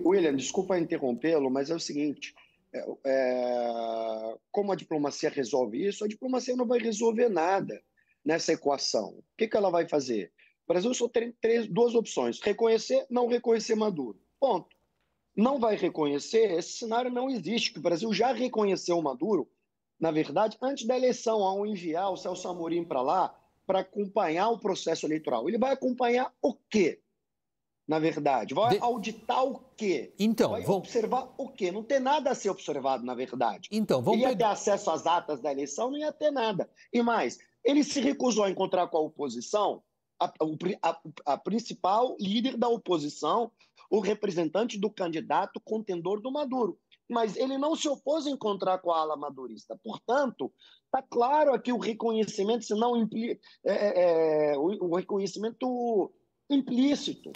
William, desculpa interrompê-lo, mas é o seguinte: é, é, como a diplomacia resolve isso? A diplomacia não vai resolver nada nessa equação. O que, que ela vai fazer? O Brasil só tem três, duas opções: reconhecer, não reconhecer Maduro. Ponto. Não vai reconhecer, esse cenário não existe, que o Brasil já reconheceu Maduro, na verdade, antes da eleição, ao enviar o Celso Amorim para lá, para acompanhar o processo eleitoral. Ele vai acompanhar o quê? na verdade? Vai de... auditar o quê? Então, vai vão... observar o quê? Não tem nada a ser observado, na verdade. Então, vamos... Ele ia ter acesso às atas da eleição, não ia ter nada. E mais, ele se recusou a encontrar com a oposição, a, a, a principal líder da oposição, o representante do candidato contendor do Maduro. Mas ele não se opôs a encontrar com a ala madurista. Portanto, está claro aqui o reconhecimento, se não impli... é, é, é o, o reconhecimento implícito